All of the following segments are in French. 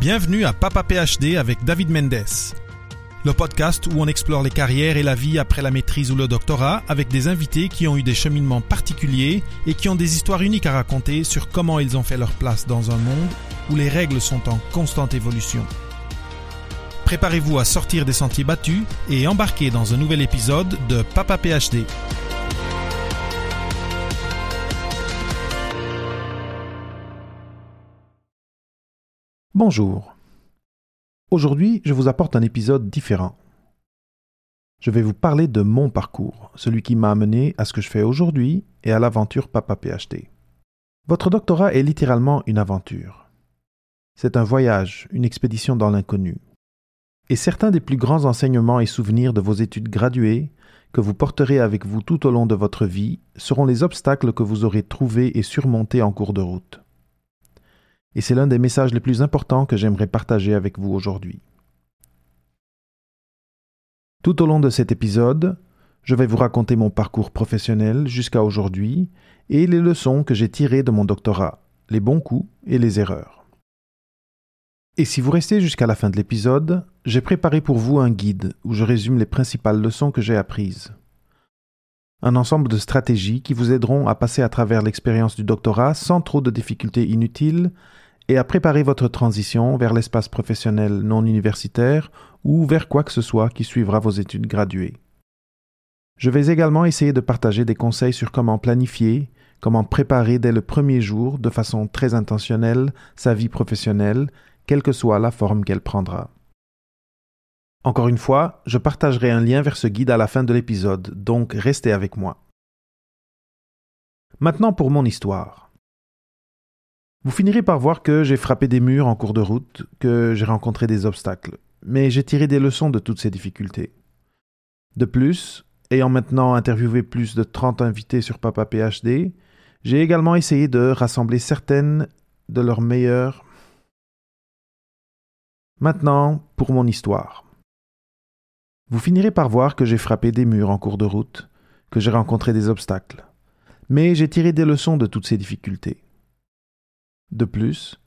Bienvenue à Papa PhD avec David Mendes, le podcast où on explore les carrières et la vie après la maîtrise ou le doctorat avec des invités qui ont eu des cheminements particuliers et qui ont des histoires uniques à raconter sur comment ils ont fait leur place dans un monde où les règles sont en constante évolution. Préparez-vous à sortir des sentiers battus et embarquez dans un nouvel épisode de Papa PhD. Bonjour. Aujourd'hui, je vous apporte un épisode différent. Je vais vous parler de mon parcours, celui qui m'a amené à ce que je fais aujourd'hui et à l'aventure Papa PhD. Votre doctorat est littéralement une aventure. C'est un voyage, une expédition dans l'inconnu. Et certains des plus grands enseignements et souvenirs de vos études graduées, que vous porterez avec vous tout au long de votre vie, seront les obstacles que vous aurez trouvés et surmontés en cours de route et c'est l'un des messages les plus importants que j'aimerais partager avec vous aujourd'hui. Tout au long de cet épisode, je vais vous raconter mon parcours professionnel jusqu'à aujourd'hui et les leçons que j'ai tirées de mon doctorat, les bons coups et les erreurs. Et si vous restez jusqu'à la fin de l'épisode, j'ai préparé pour vous un guide où je résume les principales leçons que j'ai apprises. Un ensemble de stratégies qui vous aideront à passer à travers l'expérience du doctorat sans trop de difficultés inutiles et à préparer votre transition vers l'espace professionnel non universitaire ou vers quoi que ce soit qui suivra vos études graduées. Je vais également essayer de partager des conseils sur comment planifier, comment préparer dès le premier jour, de façon très intentionnelle, sa vie professionnelle, quelle que soit la forme qu'elle prendra. Encore une fois, je partagerai un lien vers ce guide à la fin de l'épisode, donc restez avec moi. Maintenant pour mon histoire. Vous finirez par voir que j'ai frappé des murs en cours de route, que j'ai rencontré des obstacles, mais j'ai tiré des leçons de toutes ces difficultés. De plus, ayant maintenant interviewé plus de 30 invités sur Papa PhD, j'ai également essayé de rassembler certaines de leurs meilleures. Maintenant pour mon histoire. Vous finirez par voir que j'ai frappé des murs en cours de route, que j'ai rencontré des obstacles. Mais j'ai tiré des leçons de toutes ces difficultés. De plus,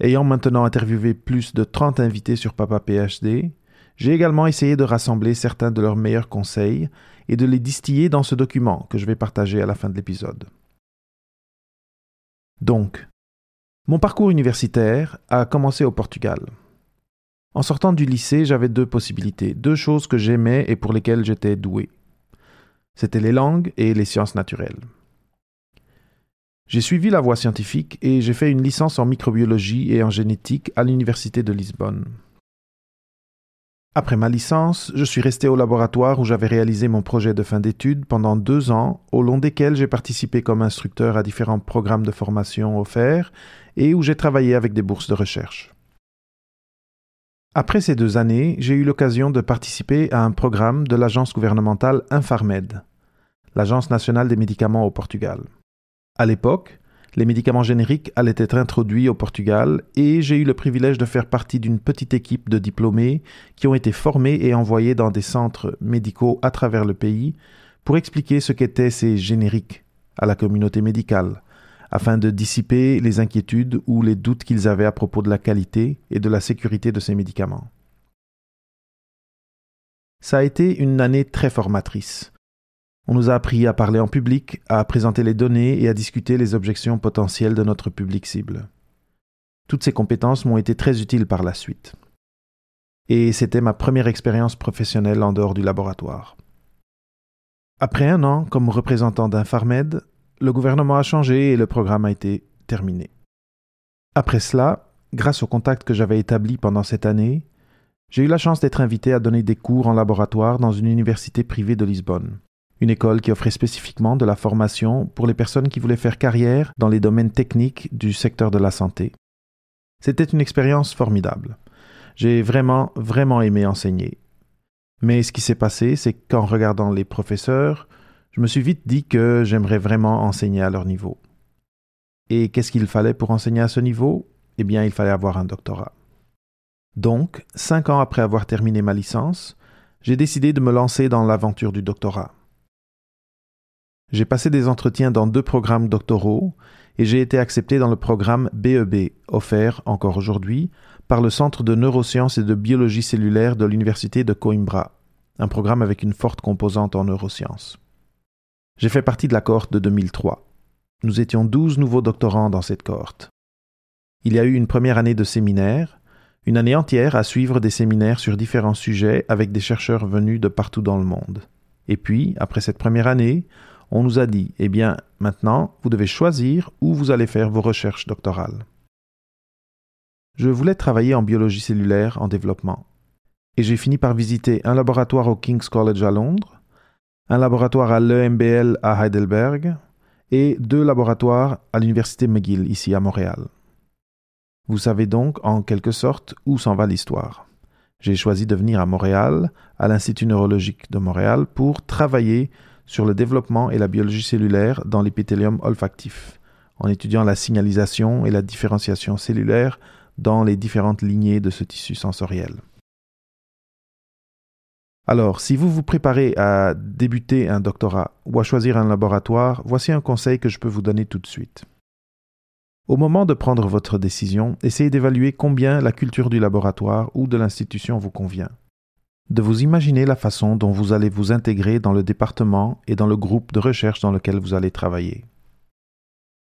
ayant maintenant interviewé plus de 30 invités sur Papa PhD, j'ai également essayé de rassembler certains de leurs meilleurs conseils et de les distiller dans ce document que je vais partager à la fin de l'épisode. Donc, mon parcours universitaire a commencé au Portugal. En sortant du lycée, j'avais deux possibilités, deux choses que j'aimais et pour lesquelles j'étais doué. C'était les langues et les sciences naturelles. J'ai suivi la voie scientifique et j'ai fait une licence en microbiologie et en génétique à l'Université de Lisbonne. Après ma licence, je suis resté au laboratoire où j'avais réalisé mon projet de fin d'études pendant deux ans, au long desquels j'ai participé comme instructeur à différents programmes de formation offerts et où j'ai travaillé avec des bourses de recherche. Après ces deux années, j'ai eu l'occasion de participer à un programme de l'agence gouvernementale Infarmed, l'Agence nationale des médicaments au Portugal. À l'époque, les médicaments génériques allaient être introduits au Portugal et j'ai eu le privilège de faire partie d'une petite équipe de diplômés qui ont été formés et envoyés dans des centres médicaux à travers le pays pour expliquer ce qu'étaient ces génériques à la communauté médicale, afin de dissiper les inquiétudes ou les doutes qu'ils avaient à propos de la qualité et de la sécurité de ces médicaments. Ça a été une année très formatrice. On nous a appris à parler en public, à présenter les données et à discuter les objections potentielles de notre public cible. Toutes ces compétences m'ont été très utiles par la suite. Et c'était ma première expérience professionnelle en dehors du laboratoire. Après un an comme représentant d'Infarmed, le gouvernement a changé et le programme a été terminé. Après cela, grâce au contact que j'avais établi pendant cette année, j'ai eu la chance d'être invité à donner des cours en laboratoire dans une université privée de Lisbonne, une école qui offrait spécifiquement de la formation pour les personnes qui voulaient faire carrière dans les domaines techniques du secteur de la santé. C'était une expérience formidable. J'ai vraiment, vraiment aimé enseigner. Mais ce qui s'est passé, c'est qu'en regardant les professeurs, je me suis vite dit que j'aimerais vraiment enseigner à leur niveau. Et qu'est-ce qu'il fallait pour enseigner à ce niveau Eh bien, il fallait avoir un doctorat. Donc, cinq ans après avoir terminé ma licence, j'ai décidé de me lancer dans l'aventure du doctorat. J'ai passé des entretiens dans deux programmes doctoraux et j'ai été accepté dans le programme BEB, e offert encore aujourd'hui par le Centre de neurosciences et de biologie cellulaire de l'Université de Coimbra, un programme avec une forte composante en neurosciences. J'ai fait partie de la cohorte de 2003. Nous étions 12 nouveaux doctorants dans cette cohorte. Il y a eu une première année de séminaire, une année entière à suivre des séminaires sur différents sujets avec des chercheurs venus de partout dans le monde. Et puis, après cette première année, on nous a dit, eh bien, maintenant, vous devez choisir où vous allez faire vos recherches doctorales. Je voulais travailler en biologie cellulaire en développement. Et j'ai fini par visiter un laboratoire au King's College à Londres, un laboratoire à l'EMBL à Heidelberg et deux laboratoires à l'Université McGill ici à Montréal. Vous savez donc en quelque sorte où s'en va l'histoire. J'ai choisi de venir à Montréal, à l'Institut neurologique de Montréal, pour travailler sur le développement et la biologie cellulaire dans l'épithélium olfactif, en étudiant la signalisation et la différenciation cellulaire dans les différentes lignées de ce tissu sensoriel. Alors, si vous vous préparez à débuter un doctorat ou à choisir un laboratoire, voici un conseil que je peux vous donner tout de suite. Au moment de prendre votre décision, essayez d'évaluer combien la culture du laboratoire ou de l'institution vous convient. De vous imaginer la façon dont vous allez vous intégrer dans le département et dans le groupe de recherche dans lequel vous allez travailler.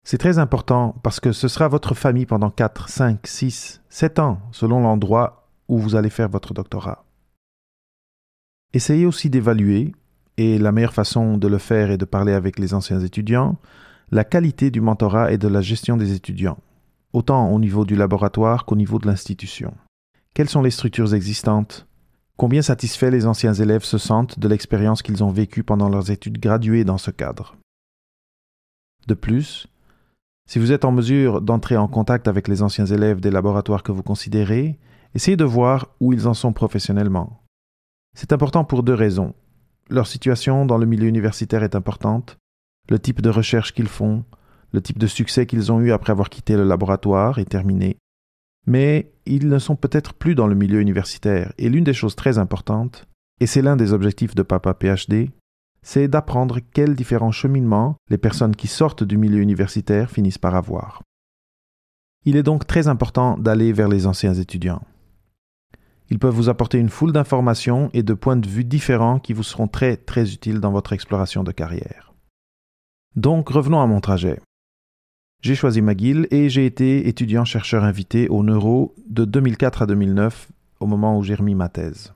C'est très important parce que ce sera votre famille pendant 4, 5, 6, 7 ans selon l'endroit où vous allez faire votre doctorat. Essayez aussi d'évaluer, et la meilleure façon de le faire est de parler avec les anciens étudiants, la qualité du mentorat et de la gestion des étudiants, autant au niveau du laboratoire qu'au niveau de l'institution. Quelles sont les structures existantes Combien satisfaits les anciens élèves se sentent de l'expérience qu'ils ont vécue pendant leurs études graduées dans ce cadre De plus, si vous êtes en mesure d'entrer en contact avec les anciens élèves des laboratoires que vous considérez, essayez de voir où ils en sont professionnellement. C'est important pour deux raisons. Leur situation dans le milieu universitaire est importante, le type de recherche qu'ils font, le type de succès qu'ils ont eu après avoir quitté le laboratoire est terminé. Mais ils ne sont peut-être plus dans le milieu universitaire, et l'une des choses très importantes, et c'est l'un des objectifs de Papa PhD, c'est d'apprendre quels différents cheminements les personnes qui sortent du milieu universitaire finissent par avoir. Il est donc très important d'aller vers les anciens étudiants. Ils peuvent vous apporter une foule d'informations et de points de vue différents qui vous seront très très utiles dans votre exploration de carrière. Donc revenons à mon trajet. J'ai choisi McGill et j'ai été étudiant-chercheur invité au Neuro de 2004 à 2009, au moment où j'ai remis ma thèse.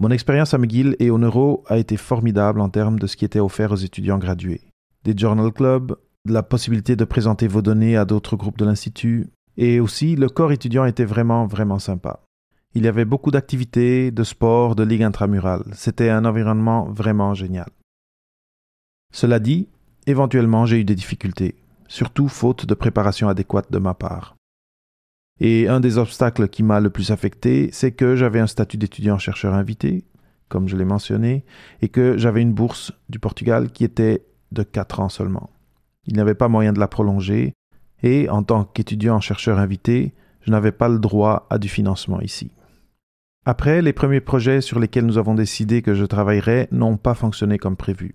Mon expérience à McGill et au Neuro a été formidable en termes de ce qui était offert aux étudiants gradués. Des journal clubs, la possibilité de présenter vos données à d'autres groupes de l'Institut, et aussi le corps étudiant était vraiment, vraiment sympa. Il y avait beaucoup d'activités, de sports, de ligues intramurales. C'était un environnement vraiment génial. Cela dit, éventuellement j'ai eu des difficultés, surtout faute de préparation adéquate de ma part. Et un des obstacles qui m'a le plus affecté, c'est que j'avais un statut d'étudiant-chercheur invité, comme je l'ai mentionné, et que j'avais une bourse du Portugal qui était de 4 ans seulement. Il n'y avait pas moyen de la prolonger, et en tant qu'étudiant-chercheur invité, je n'avais pas le droit à du financement ici. Après, les premiers projets sur lesquels nous avons décidé que je travaillerais n'ont pas fonctionné comme prévu.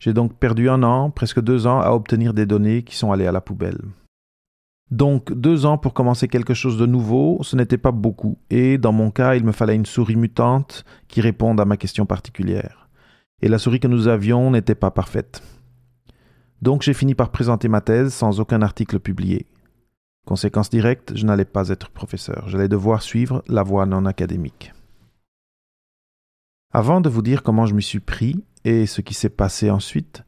J'ai donc perdu un an, presque deux ans, à obtenir des données qui sont allées à la poubelle. Donc deux ans pour commencer quelque chose de nouveau, ce n'était pas beaucoup, et dans mon cas, il me fallait une souris mutante qui réponde à ma question particulière. Et la souris que nous avions n'était pas parfaite. Donc j'ai fini par présenter ma thèse sans aucun article publié. Conséquence directe, je n'allais pas être professeur, j'allais devoir suivre la voie non académique. Avant de vous dire comment je m'y suis pris et ce qui s'est passé ensuite,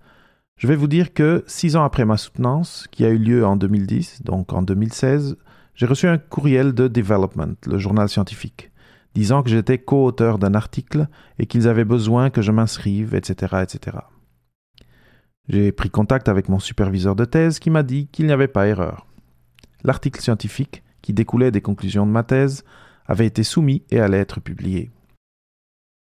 je vais vous dire que six ans après ma soutenance, qui a eu lieu en 2010, donc en 2016, j'ai reçu un courriel de Development, le journal scientifique, disant que j'étais co-auteur d'un article et qu'ils avaient besoin que je m'inscrive, etc., etc. J'ai pris contact avec mon superviseur de thèse qui m'a dit qu'il n'y avait pas erreur l'article scientifique, qui découlait des conclusions de ma thèse, avait été soumis et allait être publié.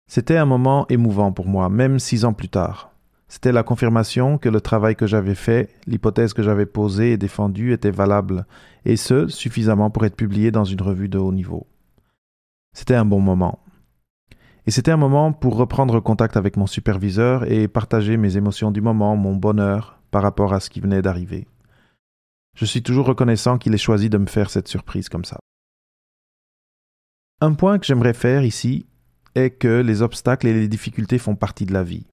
C'était un moment émouvant pour moi, même six ans plus tard. C'était la confirmation que le travail que j'avais fait, l'hypothèse que j'avais posée et défendue était valable, et ce, suffisamment pour être publié dans une revue de haut niveau. C'était un bon moment. Et c'était un moment pour reprendre contact avec mon superviseur et partager mes émotions du moment, mon bonheur par rapport à ce qui venait d'arriver. Je suis toujours reconnaissant qu'il ait choisi de me faire cette surprise comme ça. Un point que j'aimerais faire ici est que les obstacles et les difficultés font partie de la vie.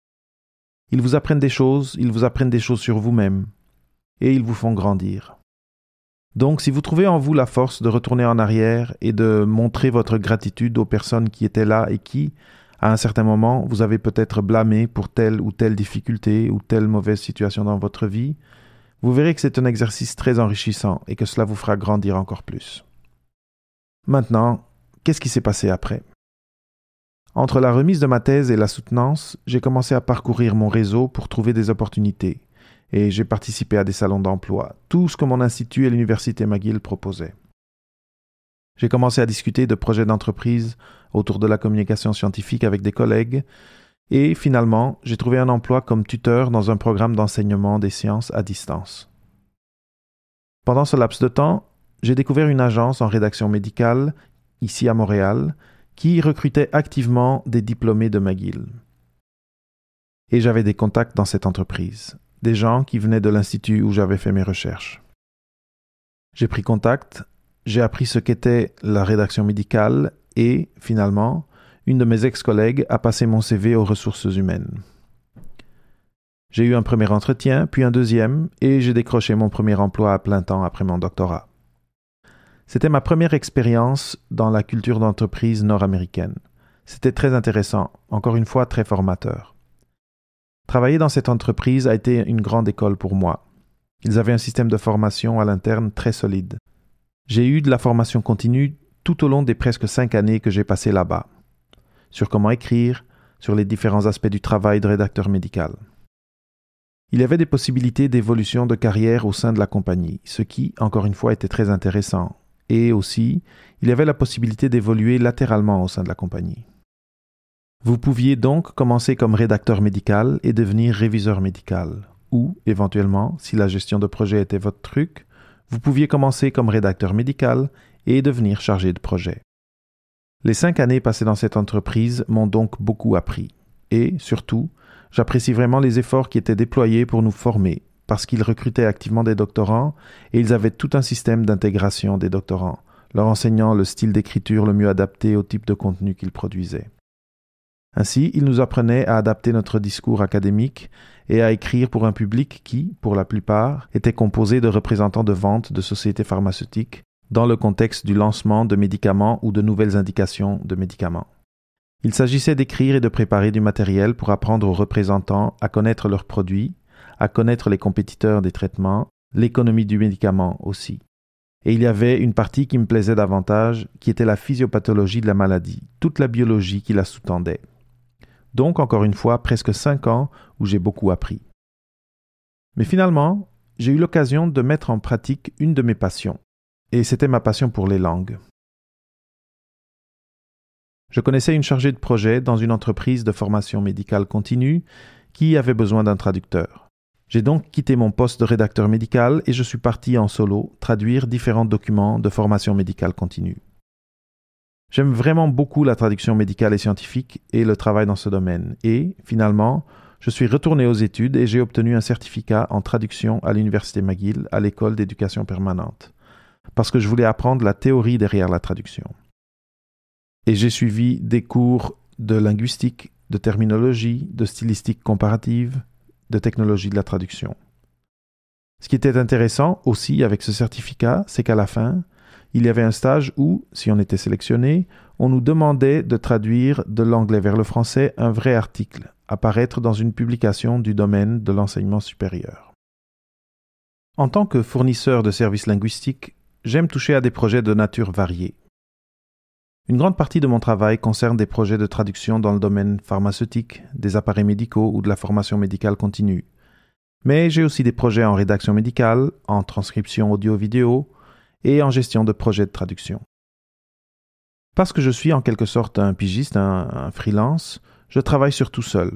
Ils vous apprennent des choses, ils vous apprennent des choses sur vous-même, et ils vous font grandir. Donc si vous trouvez en vous la force de retourner en arrière et de montrer votre gratitude aux personnes qui étaient là et qui, à un certain moment, vous avez peut-être blâmé pour telle ou telle difficulté ou telle mauvaise situation dans votre vie, vous verrez que c'est un exercice très enrichissant et que cela vous fera grandir encore plus. Maintenant, qu'est-ce qui s'est passé après Entre la remise de ma thèse et la soutenance, j'ai commencé à parcourir mon réseau pour trouver des opportunités, et j'ai participé à des salons d'emploi, tout ce que mon institut et l'université McGill proposaient. J'ai commencé à discuter de projets d'entreprise autour de la communication scientifique avec des collègues, et finalement, j'ai trouvé un emploi comme tuteur dans un programme d'enseignement des sciences à distance. Pendant ce laps de temps, j'ai découvert une agence en rédaction médicale, ici à Montréal, qui recrutait activement des diplômés de McGill. Et j'avais des contacts dans cette entreprise, des gens qui venaient de l'institut où j'avais fait mes recherches. J'ai pris contact, j'ai appris ce qu'était la rédaction médicale et, finalement, une de mes ex-collègues a passé mon CV aux ressources humaines. J'ai eu un premier entretien, puis un deuxième, et j'ai décroché mon premier emploi à plein temps après mon doctorat. C'était ma première expérience dans la culture d'entreprise nord-américaine. C'était très intéressant, encore une fois très formateur. Travailler dans cette entreprise a été une grande école pour moi. Ils avaient un système de formation à l'interne très solide. J'ai eu de la formation continue tout au long des presque cinq années que j'ai passées là-bas sur comment écrire, sur les différents aspects du travail de rédacteur médical. Il y avait des possibilités d'évolution de carrière au sein de la compagnie, ce qui, encore une fois, était très intéressant. Et aussi, il y avait la possibilité d'évoluer latéralement au sein de la compagnie. Vous pouviez donc commencer comme rédacteur médical et devenir réviseur médical. Ou, éventuellement, si la gestion de projet était votre truc, vous pouviez commencer comme rédacteur médical et devenir chargé de projet. Les cinq années passées dans cette entreprise m'ont donc beaucoup appris. Et, surtout, j'apprécie vraiment les efforts qui étaient déployés pour nous former, parce qu'ils recrutaient activement des doctorants et ils avaient tout un système d'intégration des doctorants, leur enseignant le style d'écriture le mieux adapté au type de contenu qu'ils produisaient. Ainsi, ils nous apprenaient à adapter notre discours académique et à écrire pour un public qui, pour la plupart, était composé de représentants de vente de sociétés pharmaceutiques dans le contexte du lancement de médicaments ou de nouvelles indications de médicaments. Il s'agissait d'écrire et de préparer du matériel pour apprendre aux représentants à connaître leurs produits, à connaître les compétiteurs des traitements, l'économie du médicament aussi. Et il y avait une partie qui me plaisait davantage, qui était la physiopathologie de la maladie, toute la biologie qui la sous-tendait. Donc encore une fois, presque cinq ans où j'ai beaucoup appris. Mais finalement, j'ai eu l'occasion de mettre en pratique une de mes passions, et c'était ma passion pour les langues. Je connaissais une chargée de projet dans une entreprise de formation médicale continue qui avait besoin d'un traducteur. J'ai donc quitté mon poste de rédacteur médical et je suis parti en solo traduire différents documents de formation médicale continue. J'aime vraiment beaucoup la traduction médicale et scientifique et le travail dans ce domaine. Et, finalement, je suis retourné aux études et j'ai obtenu un certificat en traduction à l'Université McGill à l'école d'éducation permanente parce que je voulais apprendre la théorie derrière la traduction. Et j'ai suivi des cours de linguistique, de terminologie, de stylistique comparative, de technologie de la traduction. Ce qui était intéressant aussi avec ce certificat, c'est qu'à la fin, il y avait un stage où, si on était sélectionné, on nous demandait de traduire de l'anglais vers le français un vrai article, apparaître dans une publication du domaine de l'enseignement supérieur. En tant que fournisseur de services linguistiques, j'aime toucher à des projets de nature variée. Une grande partie de mon travail concerne des projets de traduction dans le domaine pharmaceutique, des appareils médicaux ou de la formation médicale continue. Mais j'ai aussi des projets en rédaction médicale, en transcription audio-vidéo et en gestion de projets de traduction. Parce que je suis en quelque sorte un pigiste, un, freelance, je travaille surtout seul.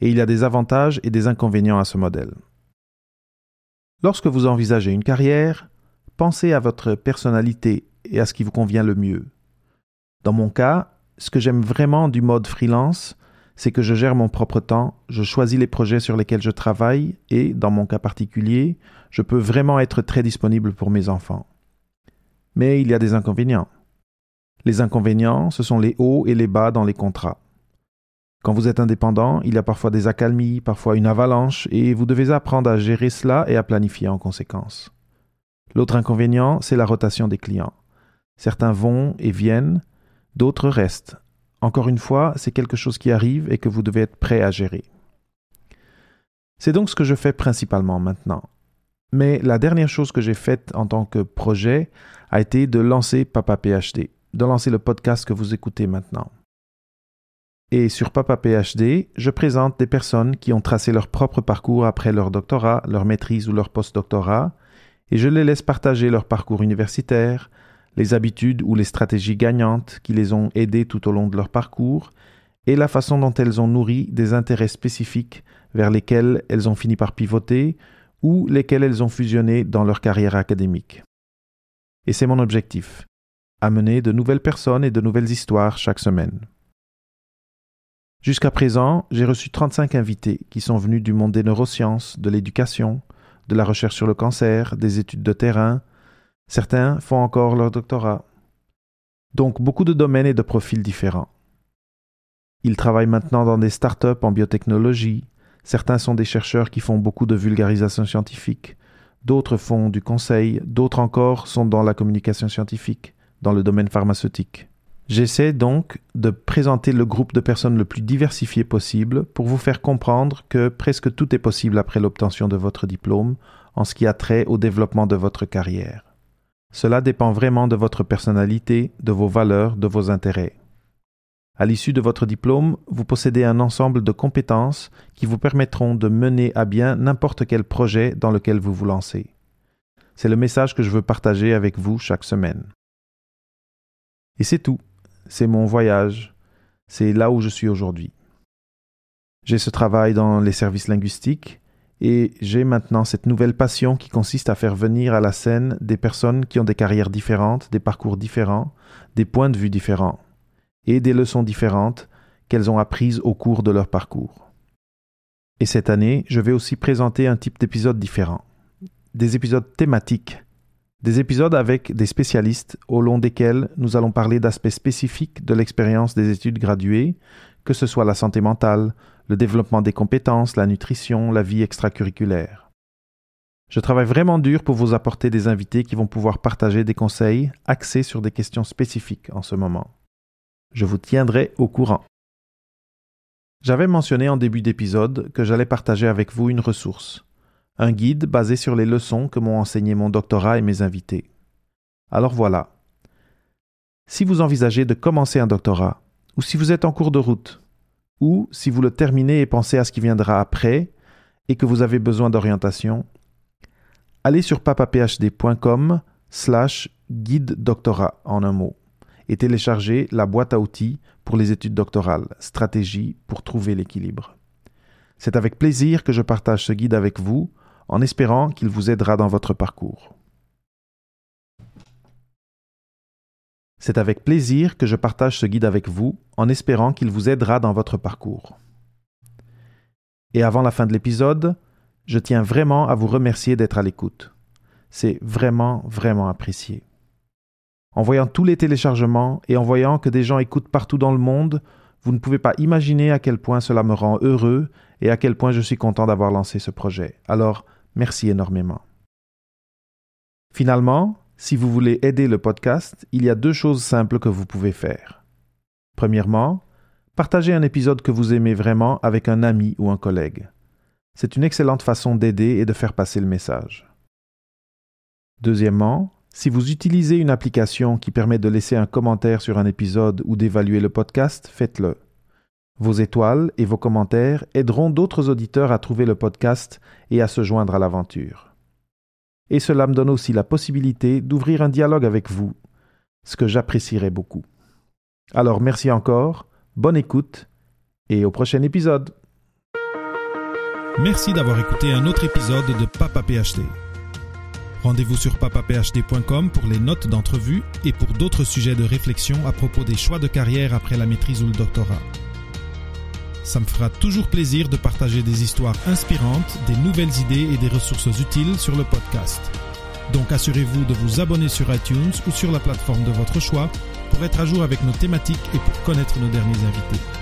Et il y a des avantages et des inconvénients à ce modèle. Lorsque vous envisagez une carrière, Pensez à votre personnalité et à ce qui vous convient le mieux. Dans mon cas, ce que j'aime vraiment du mode freelance, c'est que je gère mon propre temps, je choisis les projets sur lesquels je travaille et, dans mon cas particulier, je peux vraiment être très disponible pour mes enfants. Mais il y a des inconvénients. Les inconvénients, ce sont les hauts et les bas dans les contrats. Quand vous êtes indépendant, il y a parfois des accalmies, parfois une avalanche, et vous devez apprendre à gérer cela et à planifier en conséquence. L'autre inconvénient, c'est la rotation des clients. Certains vont et viennent, d'autres restent. Encore une fois, c'est quelque chose qui arrive et que vous devez être prêt à gérer. C'est donc ce que je fais principalement maintenant. Mais la dernière chose que j'ai faite en tant que projet a été de lancer Papa PhD, de lancer le podcast que vous écoutez maintenant. Et sur Papa PhD, je présente des personnes qui ont tracé leur propre parcours après leur doctorat, leur maîtrise ou leur post-doctorat, et je les laisse partager leur parcours universitaire, les habitudes ou les stratégies gagnantes qui les ont aidées tout au long de leur parcours, et la façon dont elles ont nourri des intérêts spécifiques vers lesquels elles ont fini par pivoter ou lesquels elles ont fusionné dans leur carrière académique. Et c'est mon objectif, amener de nouvelles personnes et de nouvelles histoires chaque semaine. Jusqu'à présent, j'ai reçu 35 invités qui sont venus du monde des neurosciences, de l'éducation, de la recherche sur le cancer, des études de terrain. Certains font encore leur doctorat. Donc beaucoup de domaines et de profils différents. Ils travaillent maintenant dans des start-up en biotechnologie. Certains sont des chercheurs qui font beaucoup de vulgarisation scientifique. D'autres font du conseil. D'autres encore sont dans la communication scientifique, dans le domaine pharmaceutique. J'essaie donc de présenter le groupe de personnes le plus diversifié possible pour vous faire comprendre que presque tout est possible après l'obtention de votre diplôme en ce qui a trait au développement de votre carrière. Cela dépend vraiment de votre personnalité, de vos valeurs, de vos intérêts. À l'issue de votre diplôme, vous possédez un ensemble de compétences qui vous permettront de mener à bien n'importe quel projet dans lequel vous vous lancez. C'est le message que je veux partager avec vous chaque semaine. Et c'est tout c'est mon voyage, c'est là où je suis aujourd'hui. J'ai ce travail dans les services linguistiques et j'ai maintenant cette nouvelle passion qui consiste à faire venir à la scène des personnes qui ont des carrières différentes, des parcours différents, des points de vue différents et des leçons différentes qu'elles ont apprises au cours de leur parcours. Et cette année, je vais aussi présenter un type d'épisode différent, des épisodes thématiques des épisodes avec des spécialistes au long desquels nous allons parler d'aspects spécifiques de l'expérience des études graduées, que ce soit la santé mentale, le développement des compétences, la nutrition, la vie extracurriculaire. Je travaille vraiment dur pour vous apporter des invités qui vont pouvoir partager des conseils axés sur des questions spécifiques en ce moment. Je vous tiendrai au courant. J'avais mentionné en début d'épisode que j'allais partager avec vous une ressource, un guide basé sur les leçons que m'ont enseigné mon doctorat et mes invités. Alors voilà. Si vous envisagez de commencer un doctorat, ou si vous êtes en cours de route, ou si vous le terminez et pensez à ce qui viendra après, et que vous avez besoin d'orientation, allez sur papaphd.com slash guide doctorat en un mot et téléchargez la boîte à outils pour les études doctorales, stratégie pour trouver l'équilibre. C'est avec plaisir que je partage ce guide avec vous en espérant qu'il vous aidera dans votre parcours. C'est avec plaisir que je partage ce guide avec vous, en espérant qu'il vous aidera dans votre parcours. Et avant la fin de l'épisode, je tiens vraiment à vous remercier d'être à l'écoute. C'est vraiment, vraiment apprécié. En voyant tous les téléchargements et en voyant que des gens écoutent partout dans le monde, vous ne pouvez pas imaginer à quel point cela me rend heureux et à quel point je suis content d'avoir lancé ce projet. Alors, merci énormément. Finalement, si vous voulez aider le podcast, il y a deux choses simples que vous pouvez faire. Premièrement, partagez un épisode que vous aimez vraiment avec un ami ou un collègue. C'est une excellente façon d'aider et de faire passer le message. Deuxièmement, si vous utilisez une application qui permet de laisser un commentaire sur un épisode ou d'évaluer le podcast, faites-le. Vos étoiles et vos commentaires aideront d'autres auditeurs à trouver le podcast et à se joindre à l'aventure. Et cela me donne aussi la possibilité d'ouvrir un dialogue avec vous, ce que j'apprécierais beaucoup. Alors merci encore, bonne écoute et au prochain épisode. Merci d'avoir écouté un autre épisode de Papa PhD. Rendez-vous sur papaphd.com pour les notes d'entrevue et pour d'autres sujets de réflexion à propos des choix de carrière après la maîtrise ou le doctorat. Ça me fera toujours plaisir de partager des histoires inspirantes, des nouvelles idées et des ressources utiles sur le podcast. Donc assurez-vous de vous abonner sur iTunes ou sur la plateforme de votre choix pour être à jour avec nos thématiques et pour connaître nos derniers invités.